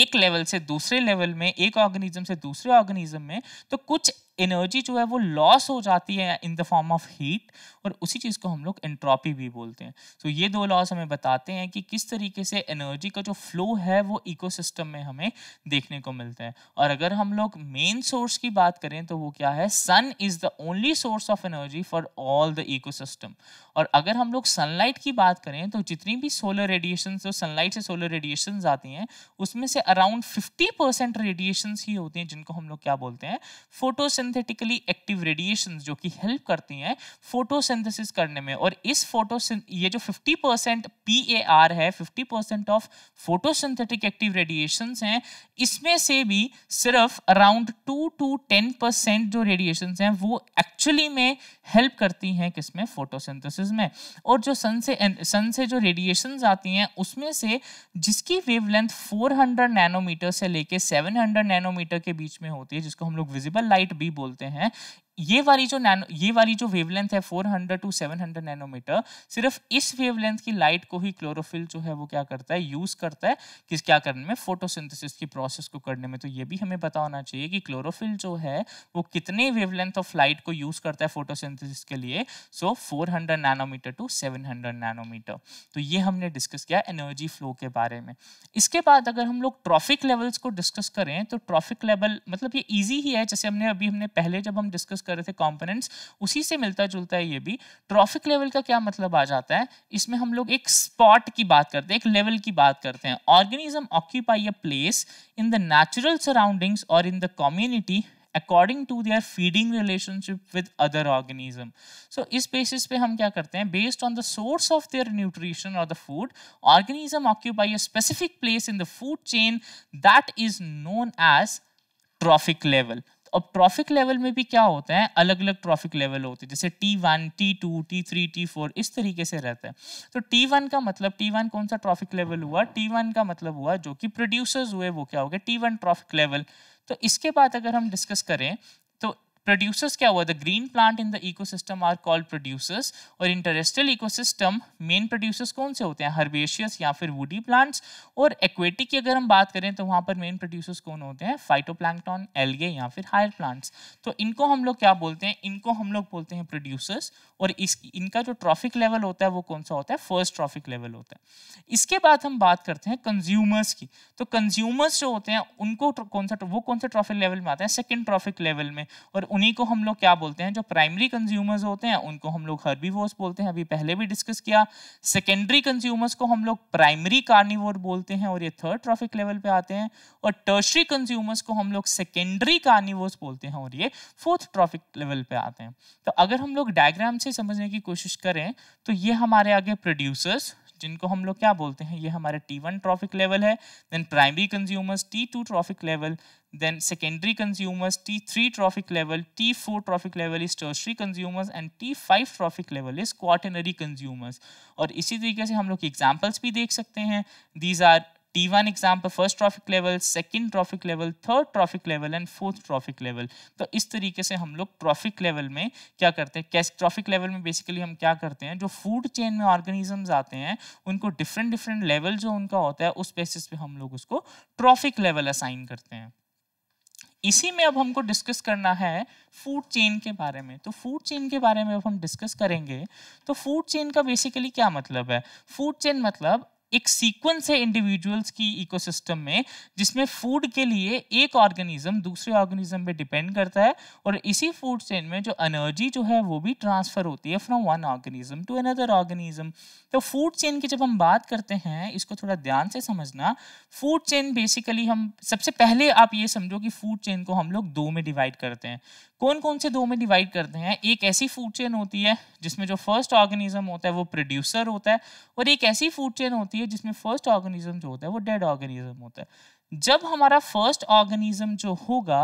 Speaker 1: एक लेवल से दूसरे लेवल में एक ऑर्गेनिज्म से दूसरे ऑर्गेनिज्म में तो कुछ एनर्जी जो है वो लॉस हो जाती है in the form of heat और उसी चीज़ को हम लोग एंट्रोपी भी बोलते हैं तो ये दो लॉस हमें बताते हैं कि किस तरीके से एनर्जी का जो फ्लो है वो इकोसिस्टम में हमें देखने को मिलता है और अगर हम लोग मेन सोर्स की बात करें तो वो क्या है sun is the only source of energy for all the ecosystem और अगर हम लोग सनलाइट की बात करें तो जितनी भी सोलर रेडिएशन जो सनलाइट से सोलर रेडिएशन आती हैं उसमें से अराउंड फिफ्टी परसेंट रेडिएशन ही होती हैं जिनको हम लोग क्या बोलते हैं फोटोस फोटोसिंथेटिकली एक्टिव रेडिएशन जो कि हेल्प करती हैं फोटोसिंथेसिस करने में और इस फोटो ये जो 50 परसेंट पी ए आर है 50 percent of photosynthetic active radiation हैं इसमें से भी सिर्फ around two to ten percent जो रेडिएशन हैं वो एक्चुअली में हेल्प करती हैं किस में फोटोसिंथेसिस में और जो सन से सन से जो रेडिएशन आती हैं उसमें से जिसकी वेवलेंथ 400 नैनोमीटर से लेके 700 नैनोमीटर के बीच में होती है जिसको हम लोग विजिबल लाइट भी बोलते हैं ये वाली जो नैनो ये वाली जो वेवलेंथ है 400 टू 700 नैनोमीटर सिर्फ इस वेवलेंथ की लाइट को ही क्लोरोफिल जो है वो क्या करता है यूज़ करता है किस क्या करने में फोटोसिंथेसिस की प्रोसेस को करने में तो ये भी हमें पता होना चाहिए कि क्लोरोफिल जो है वो कितने वेवलेंथ ऑफ लाइट को यूज़ करता है फोटो के लिए so four nanometer to seven nanometer तो ये हमने डिस्कस किया एनर्जी फ्लो के बारे में इसके बाद अगर हम लोग ट्रॉफिक लेवल्स को डिस्कस करें तो ट्रॉफिक लेवल मतलब ये ईजी ही है जैसे हमने अभी हमने पहले जब हम डिस्कस डिस्कस कर रहे थे कॉम्पोनेंट्स उसी से मिलता जुलता है ये भी ट्रॉफिक लेवल का क्या मतलब आ जाता है इसमें हम लोग एक स्पॉट की बात करते हैं एक लेवल की बात करते हैं organism occupy a place in the natural surroundings और in the community according to their feeding relationship with other organism so इस बेसिस पे हम क्या करते हैं based on the source of their nutrition और the food organism occupy a specific place in the food chain that is known as trophic level और ट्रॉफिक लेवल में भी क्या होता है अलग अलग ट्रॉफिक लेवल होते हैं जैसे T one T two T three T four इस तरीके से रहता है तो टी वन का मतलब टी वन कौन सा ट्रॉफिक लेवल हुआ टी वन का मतलब हुआ जो कि प्रोड्यूसर्स हुए वो क्या हो गया टी वन ट्रॉफिक लेवल तो इसके बाद अगर हम डिस्कस करें प्रोड्यूसर्स क्या हुआ the green plant in the ecosystem are called producers और इंटरेस्ट्रियल इकोसिस्टम मेन प्रोड्यूसर्स कौन से होते हैं हर्बेशियस या फिर वुडी प्लांट्स और एक्वेटिक की अगर हम बात करें तो वहां पर मेन प्रोड्यूसर्स कौन होते हैं फाइटो प्लांटॉन एलगे या फिर हायर प्लांट्स तो इनको हम लोग क्या बोलते हैं इनको हम लोग बोलते हैं प्रोड्यूसर्स और इस इनका जो ट्रॉफिक लेवल होता है वो कौन सा होता है फर्स्ट ट्रॉफिक लेवल होता है इसके बाद हम बात करते हैं कंज्यूमर्स की तो कंज्यूमर्स जो होते हैं उनको कौन सा वो कौन सा ट्रॉफिक लेवल में आते हैं सेकेंड ट्रॉफिक लेवल में और उन्हीं को हम लोग क्या बोलते हैं जो प्राइमरी कंज्यूमर्स होते हैं उनको हम लोग हर्बीवोर्स बोलते हैं अभी पहले भी डिस्कस किया सेकेंडरी कंज्यूमर्स को हम लोग प्राइमरी कार्निवोर बोलते हैं और ये थर्ड ट्रॉफिक लेवल पे आते हैं और टर्शरी कंज्यूमर्स को हम लोग सेकेंडरी कार्निवोर्स बोलते हैं और ये फोर्थ ट्रॉफिक लेवल पे आते हैं तो अगर हम लोग डायग्राम से समझने की कोशिश करें तो ये हमारे आगे प्रोड्यूसर्स जिनको हम लोग क्या बोलते हैं ये हमारे टी वन ट्रॉफिक लेवल है then primary consumers T two trophic level then secondary consumers T three trophic level T four trophic level is tertiary consumers and T five trophic level is quaternary consumers और इसी तरीके से हम लोग एग्जाम्पल्स भी देख सकते हैं दीज आर T1 एग्जाम पे first trophic level second trophic level third trophic level and fourth trophic level तो इस तरीके से हम लोग ट्रॉफिक लेवल में क्या करते हैं कैस ट्रॉफिक लेवल में बेसिकली हम क्या करते हैं जो फूड चेन में ऑर्गेनिजम्स आते हैं उनको डिफरेंट डिफरेंट लेवल जो उनका होता है उस बेसिस पे हम लोग उसको ट्रॉफिक लेवल असाइन करते हैं इसी में अब हमको डिस्कस करना है फूड चेन के बारे में तो फूड चेन के बारे में अब हम डिस्कस करेंगे तो फूड चेन का बेसिकली क्या मतलब है फूड चेन मतलब एक सीक्वेंस है इंडिविजुअल्स की इकोसिस्टम में जिसमें फूड के लिए एक ऑर्गेनिज्म दूसरे ऑर्गेनिज्म पे डिपेंड करता है और इसी फूड चेन में जो एनर्जी जो है वो भी ट्रांसफर होती है from one organism to another organism तो फूड चेन की जब हम बात करते हैं इसको थोड़ा ध्यान से समझना फूड चेन बेसिकली हम सबसे पहले आप ये समझो कि फूड चेन को हम लोग दो में डिवाइड करते हैं कौन कौन से दो में डिवाइड करते हैं एक ऐसी फूड चेन होती है जिसमें जो फर्स्ट ऑर्गेनिज्म होता है वो प्रोड्यूसर होता है और एक ऐसी फूड चेन होती है है जिसमें फर्स्ट ऑर्गेनिज्म जो होता है वो डेड ऑर्गेनिज्म होता है जब हमारा फर्स्ट ऑर्गेनिज्म जो होगा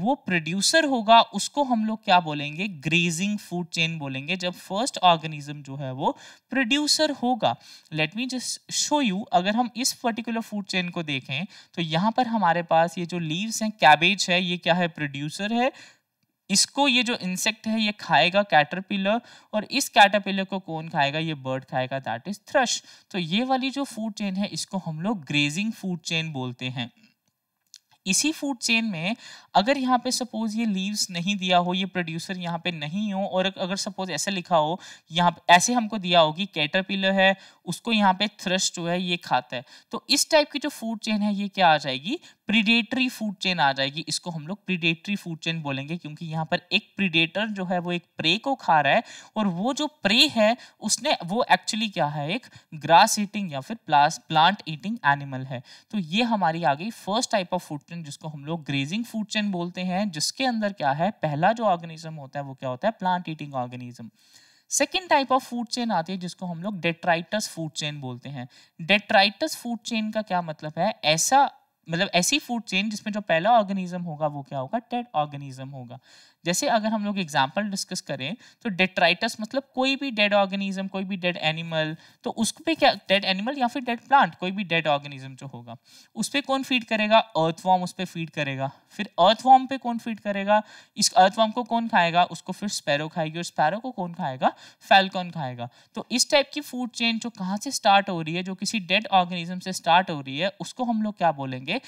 Speaker 1: वो प्रोड्यूसर होगा उसको हम लोग क्या बोलेंगे ग्रेजिंग फूड चेन बोलेंगे जब फर्स्ट ऑर्गेनिज्म जो है वो प्रोड्यूसर होगा let me just show you अगर हम इस पर्टिकुलर फूड चेन को देखें तो यहाँ पर हमारे पास ये जो लीव्स हैं कैबेज है ये क्या है प्रोड्यूसर है इसको ये जो इंसेक्ट है ये खाएगा कैटरपिलर और इस कैटरपिलर को कौन खाएगा ये बर्ड खाएगा दैट इज थ्रश तो ये वाली जो फूड चेन है इसको हम लोग ग्रेजिंग फूड चेन बोलते हैं इसी फूड चेन में अगर यहाँ पे सपोज ये लीव्स नहीं दिया हो ये प्रोड्यूसर यहाँ पे नहीं हो और अगर सपोज ऐसे लिखा हो यहाँ ऐसे हमको दिया हो कि कैटरपिलर है उसको यहाँ पे थ्रस्ट जो है ये खाता है तो इस टाइप की जो फूड चेन है ये क्या आ जाएगी प्रीडेटरी फूड चेन आ जाएगी इसको हम लोग प्रीडेटरी फूड चेन बोलेंगे क्योंकि यहाँ पर एक प्रीडेटर जो है वो एक प्रे को खा रहा है और वो जो प्रे है उसने वो एक्चुअली क्या है एक ग्रास ईटिंग या फिर प्लास प्लांट ईटिंग एनिमल है तो ये हमारी आ गई first type of food chain जिसको हम लोग ग्रेजिंग फूड चेन बोलते हैं जिसके अंदर क्या है पहला जो ऑर्गेनिज्म होता है वो क्या होता है plant eating organism second type of food chain आती है जिसको हम लोग डेट्राइटस फूड चेन बोलते हैं डेट्राइटस फूड चेन का क्या मतलब है ऐसा मतलब ऐसी फूड चेन जिसमें जो पहला ऑर्गेनिज्म होगा वो क्या होगा टेड ऑर्गेनिज्म होगा जैसे अगर हम लोग एग्जाम्पल डिस्कस करें तो डेट्राइटस मतलब कोई भी डेड ऑर्गेनिज्म कोई भी डेड एनिमल तो उस पर क्या डेड एनिमल या फिर डेड प्लांट कोई भी डेड ऑर्गेनिज्म जो होगा उस पर कौन फीड करेगा अर्थ वार्म उस पर फीड करेगा फिर अर्थ वार्म पे कौन फीड करेगा इस अर्थ वार्म को कौन खाएगा उसको फिर स्पैरो खाएगी और स्पैरो को कौन खाएगा फैलकॉन खाएगा तो इस टाइप की फूड चेन जो कहाँ से स्टार्ट हो रही है जो किसी डेड ऑर्गेनिज्म से स्टार्ट हो रही है उसको हम लोग क्या बोलेंगे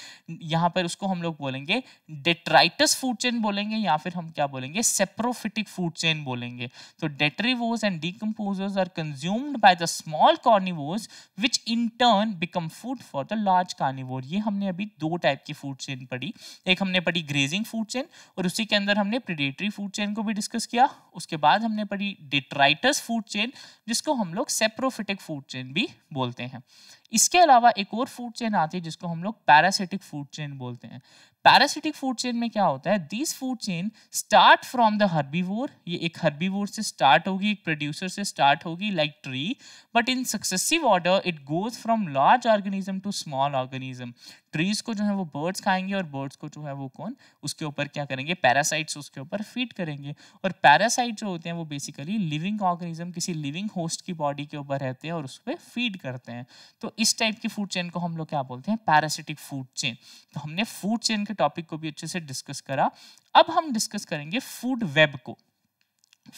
Speaker 1: यहाँ पर उसको हम लोग बोलेंगे डेट्राइटस फूड चेन बोलेंगे या फिर हम क्या क्या बोलेंगे सेप्रोफिटिक फूड चेन बोलेंगे तो detritivores and decomposers are consumed by the small carnivores which in turn become food for the large carnivore ये हमने अभी दो टाइप की फूड चेन पढ़ी एक हमने पढ़ी ग्रेजिंग फूड चेन और उसी के अंदर हमने प्रिडेटरी फूड चेन को भी डिस्कस किया उसके बाद हमने पढ़ी डिट्राइटस फूड चेन जिसको हम लोग सेप्रोफिटिक फूड चेन भी बोलते हैं इसके अलावा एक और फूड चेन आती है जिसको हम लोग पैरासिटिक फूड चेन बोलते हैं पैरासिटिक फूड चेन में क्या होता है this food chain start from the herbivore ये एक हर्बीवोर से स्टार्ट होगी एक प्रोड्यूसर से स्टार्ट होगी like tree but in successive order it goes from large organism to small organism trees को जो है वो बर्ड्स खाएंगे और बर्ड्स को जो है वो कौन उसके ऊपर क्या करेंगे पैरासाइट्स उसके ऊपर फीड करेंगे और पैरासाइट जो होते हैं वो बेसिकली लिविंग ऑर्गेनिज्म किसी लिविंग होस्ट की बॉडी के ऊपर रहते हैं और उस पर फीड करते हैं तो इस टाइप की फूड चेन को हम लोग क्या बोलते हैं पैरासिटिक फूड चेन तो हमने फूड चेन के टॉपिक को भी अच्छे से डिस्कस करा अब हम डिस्कस करेंगे फूड वेब को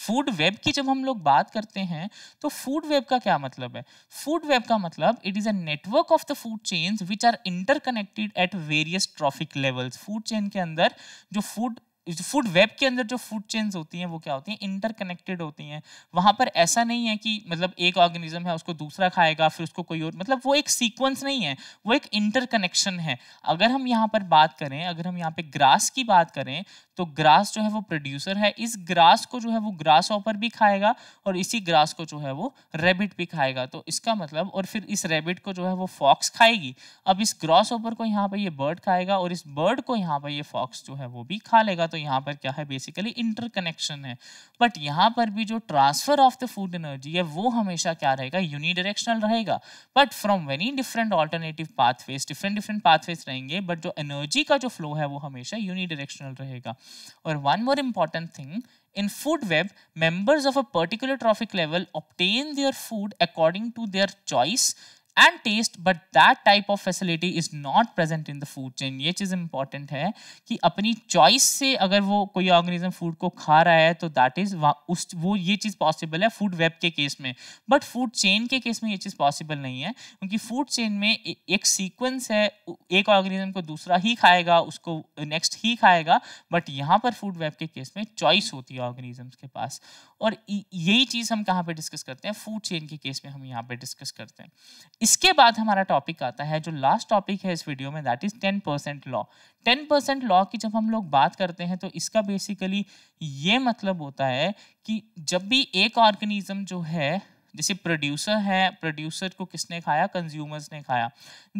Speaker 1: फूड वेब की जब हम लोग बात करते हैं तो फूड वेब का क्या मतलब है फूड वेब का मतलब it is a network of the food chains which are interconnected at various trophic levels food chain के अंदर जो फूड फूड वेब के अंदर जो फूड चेन्स होती हैं वो क्या होती हैं इंटरकनेक्टेड होती हैं वहाँ पर ऐसा नहीं है कि मतलब एक ऑर्गेनिज्म है उसको दूसरा खाएगा फिर उसको कोई और मतलब वो एक सीक्वेंस नहीं है वो एक इंटरकनेक्शन है अगर हम यहाँ पर बात करें अगर हम यहाँ पे ग्रास की बात करें तो ग्रास जो है वो प्रोड्यूसर है इस ग्रास को जो है वो ग्रास ऑपर भी खाएगा और इसी ग्रास को जो है वो रेबिट भी खाएगा तो इसका मतलब और फिर इस रेबिट को जो है वो फॉक्स खाएगी अब इस ग्रास ऑपर को यहाँ पर ये बर्ड खाएगा और इस बर्ड को यहाँ पर ये फॉक्स जो है वो भी खा लेगा तो यहाँ पर क्या है बेसिकली इंटरकनेक्शन है बट यहाँ पर भी जो transfer of the food energy है वो हमेशा क्या रहेगा यूनिडायरेक्शनल रहेगा but from many different alternative pathways different different pathways रहेंगे बट जो एनर्जी का जो फ्लो है वो हमेशा यूनिडायरेक्शनल रहेगा Or one more important thing, in food web, members of a particular trophic level obtain their food according to their choice and taste but that type of facility is not present in the food chain ये चीज़ इंपॉर्टेंट है कि अपनी चॉइस से अगर वो कोई ऑर्गेनिज्म फूड को खा रहा है तो दैट इज उस वो ये चीज़ पॉसिबल है फूड वेब के केस में बट फूड चेन के केस में ये चीज़ पॉसिबल नहीं है क्योंकि फूड चेन में एक सीक्वेंस है एक ऑर्गेनिज्म को दूसरा ही खाएगा उसको नेक्स्ट ही खाएगा बट यहाँ पर फूड वेब के केस में चॉइस होती है ऑर्गेनिज्म के पास और यही चीज़ हम कहाँ पे डिस्कस करते हैं फूड चेन के केस में हम यहाँ पे डिस्कस करते हैं इसके बाद हमारा टॉपिक आता है जो लास्ट टॉपिक है इस वीडियो में that is ten percent law ten percent law की जब हम लोग बात करते हैं तो इसका बेसिकली ये मतलब होता है कि जब भी एक ऑर्गेनिज्म जो है जैसे प्रोड्यूसर है प्रोड्यूसर को किसने खाया कंज्यूमर्स ने खाया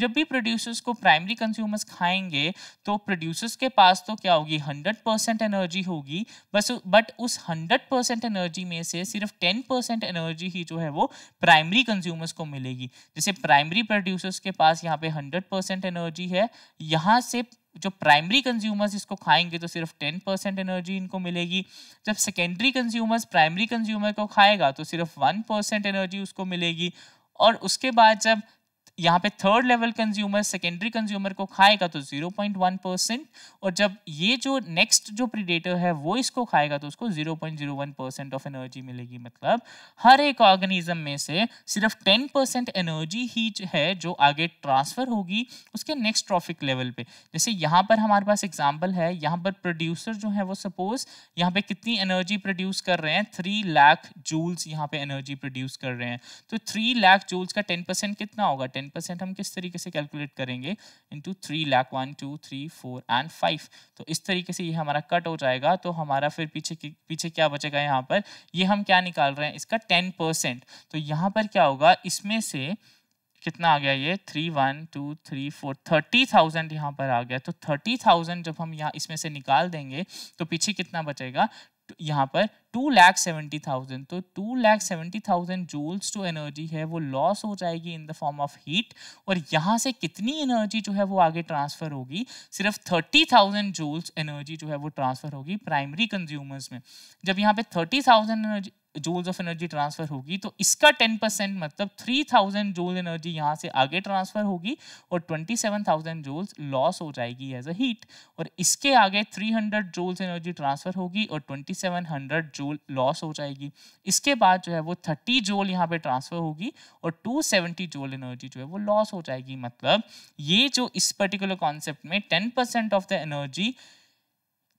Speaker 1: जब भी प्रोड्यूसर्स को प्राइमरी कंज्यूमर्स खाएंगे तो प्रोड्यूसर्स के पास तो क्या होगी हंड्रेड परसेंट एनर्जी होगी बस बट उस हंड्रेड परसेंट एनर्जी में से सिर्फ टेन परसेंट एनर्जी ही जो है वो प्राइमरी कंज्यूमर्स को मिलेगी जैसे प्राइमरी प्रोड्यूसर्स के पास यहाँ पे हंड्रेड परसेंट एनर्जी है यहाँ से जो प्राइमरी कंज्यूमर्स इसको खाएंगे तो सिर्फ टेन परसेंट एनर्जी इनको मिलेगी जब सेकेंडरी कंज्यूमर्स प्राइमरी कंज्यूमर को खाएगा तो सिर्फ वन परसेंट एनर्जी उसको मिलेगी और उसके बाद जब यहाँ पे third level consumer secondary consumer को खाएगा तो 0.1 परसेंट और जब ये जो नेक्स्ट जो प्रीडेटर है वो इसको खाएगा तो उसको 0.01 परसेंट ऑफ एनर्जी मिलेगी मतलब हर एक ऑर्गेनिज्म में से सिर्फ 10 परसेंट एनर्जी ही है जो आगे ट्रांसफर होगी उसके नेक्स्ट ट्रॉफिक लेवल पे जैसे यहाँ पर हमारे पास एग्जाम्पल है यहाँ पर प्रोड्यूसर जो है वो सपोज यहाँ पे कितनी एनर्जी प्रोड्यूस कर रहे हैं थ्री लाख जूल्स यहाँ पे एनर्जी प्रोड्यूस कर रहे हैं तो थ्री लाख जूल्स का टेन कितना होगा टेन टेन परसेंट हम किस तरीके से कैलकुलेट करेंगे into three lakh one two three four and five तो इस तरीके से ये हमारा कट हो जाएगा तो हमारा फिर पीछे पीछे क्या बचेगा यहाँ पर ये हम क्या निकाल रहे हैं इसका टेन परसेंट तो यहाँ पर क्या होगा इसमें से कितना आ गया ये three one two three four thirty thousand यहाँ पर आ गया तो थर्टी थाउजेंड जब हम यहाँ इसमें से निकाल देंगे तो पीछे कितना बचेगा यहाँ पर टू लैख सेवेंटी थाउजेंड तो two lakh seventy thousand joules जो एनर्जी है वो लॉस हो जाएगी in the form of heat और यहाँ से कितनी एनर्जी जो है वो आगे ट्रांसफर होगी सिर्फ थर्टी थाउजेंड जूल्स एनर्जी जो है वो ट्रांसफर होगी प्राइमरी कंज्यूमर्स में जब यहाँ पे thirty thousand energy joules of energy transfer होगी तो इसका टेन परसेंट मतलब थ्री थाउजेंड जूल एनर्जी यहाँ से आगे ट्रांसफर होगी और twenty seven thousand joules loss हो जाएगी एज अ हीट और इसके आगे three hundred joules energy transfer होगी और twenty seven hundred joule loss हो जाएगी इसके बाद जो है वो थर्टी जूल यहाँ पे ट्रांसफर होगी और टू सेवेंटी जूल एनर्जी जो है वो लॉस हो जाएगी मतलब ये जो इस पर्टिकुलर कॉन्सेप्ट में ten percent of the energy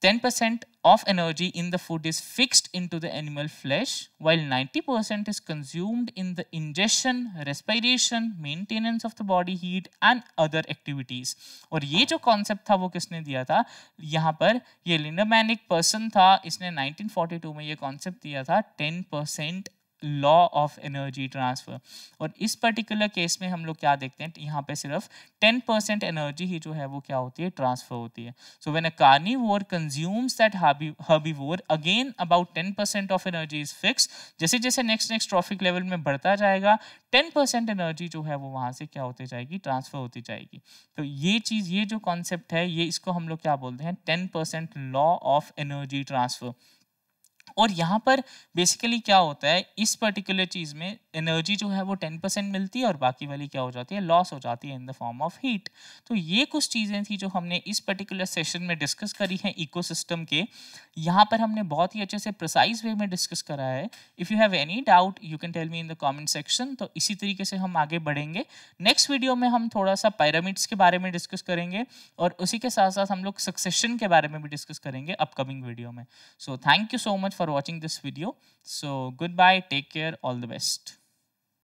Speaker 1: 10% of energy in the food is fixed into the animal flesh, while 90% is consumed in the ingestion, respiration, maintenance of the body heat and other activities. And this concept tha वो किसने दिया था यहाँ पर ये लिंडमैन एक पर्सन 1942 में ये concept दिया 10% लॉ ऑफ एनर्जी ट्रांसफ़र और इस पर्टिकुलर केस में हम लोग क्या देखते हैं यहाँ पे सिर्फ 10 परसेंट एनर्जी ही जो है वो क्या होती है ट्रांसफ़र होती है so when a carnivore consumes that herbivore again about 10 percent of energy is fix जैसे जैसे नेक्स्ट नेक्स्ट ट्रॉफिक लेवल में बढ़ता जाएगा 10 परसेंट एनर्जी जो है वो वहाँ से क्या होती जाएगी ट्रांसफ़र होती जाएगी तो ये चीज़ ये जो कॉन्सेप्ट है ये इसको हम लोग क्या बोलते हैं ten law of energy transfer और यहाँ पर बेसिकली क्या होता है इस पर्टिकुलर चीज़ में एनर्जी जो है वो टेन परसेंट मिलती है और बाकी वाली क्या हो जाती है लॉस हो जाती है in the form of heat तो ये कुछ चीज़ें थी जो हमने इस पर्टिकुलर सेशन में डिस्कस करी हैं इकोसिस्टम के यहाँ पर हमने बहुत ही अच्छे से प्रिसाइज वे में डिस्कस करा है if you have any doubt you can tell me in the comment section तो इसी तरीके से हम आगे बढ़ेंगे नेक्स्ट वीडियो में हम थोड़ा सा पैरामिड्स के बारे में डिस्कस करेंगे और उसी के साथ साथ हम लोग सक्सेशन के बारे में भी डिस्कस करेंगे अपकमिंग वीडियो में so thank you so much for watching this video. So goodbye, take care, all the best.